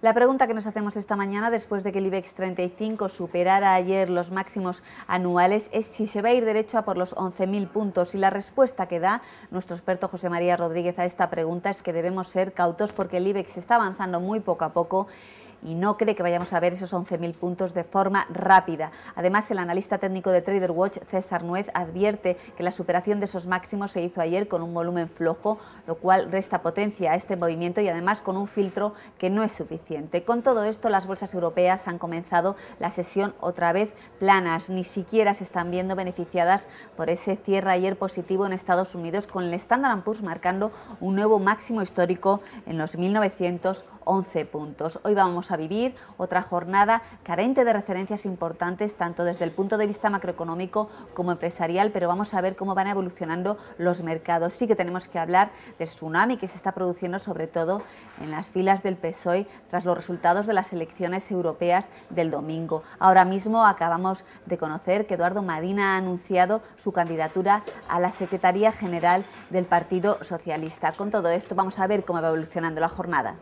La pregunta que nos hacemos esta mañana, después de que el IBEX 35 superara ayer los máximos anuales, es si se va a ir derecho a por los 11.000 puntos. Y la respuesta que da nuestro experto José María Rodríguez a esta pregunta es que debemos ser cautos porque el IBEX está avanzando muy poco a poco y no cree que vayamos a ver esos 11.000 puntos de forma rápida. Además, el analista técnico de Trader Watch, César Nuez, advierte que la superación de esos máximos se hizo ayer con un volumen flojo, lo cual resta potencia a este movimiento y además con un filtro que no es suficiente. Con todo esto, las bolsas europeas han comenzado la sesión otra vez planas, ni siquiera se están viendo beneficiadas por ese cierre ayer positivo en Estados Unidos con el Standard Poor's marcando un nuevo máximo histórico en los 1900 11 puntos. Hoy vamos a vivir otra jornada carente de referencias importantes, tanto desde el punto de vista macroeconómico como empresarial, pero vamos a ver cómo van evolucionando los mercados. Sí que tenemos que hablar del tsunami que se está produciendo, sobre todo en las filas del PSOE, tras los resultados de las elecciones europeas del domingo. Ahora mismo acabamos de conocer que Eduardo Madina ha anunciado su candidatura a la Secretaría General del Partido Socialista. Con todo esto vamos a ver cómo va evolucionando la jornada.